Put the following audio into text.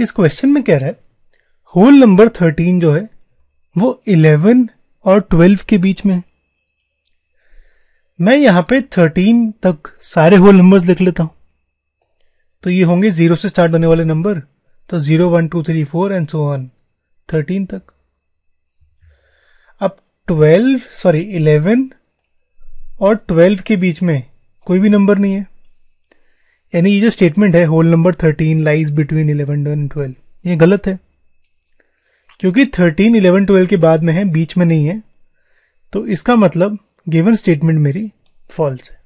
इस क्वेश्चन में कह रहा है होल नंबर थर्टीन जो है वो इलेवन और ट्वेल्व के बीच में है मैं यहां पे थर्टीन तक सारे होल नंबर्स लिख लेता हूं तो ये होंगे जीरो से स्टार्ट होने वाले नंबर तो zero one two three four and so on thirteen तक अब ट्वेल्व सॉरी इलेवन और ट्वेल्व के बीच में कोई भी नंबर नहीं है यानी ये जो स्टेटमेंट है whole number thirteen lies between eleven and twelve ये गलत है क्योंकि थर्टीन इलेवन ट्वेल्व के बाद में है बीच में नहीं है तो इसका मतलब गिवन स्टेटमेंट मेरी फॉल्स है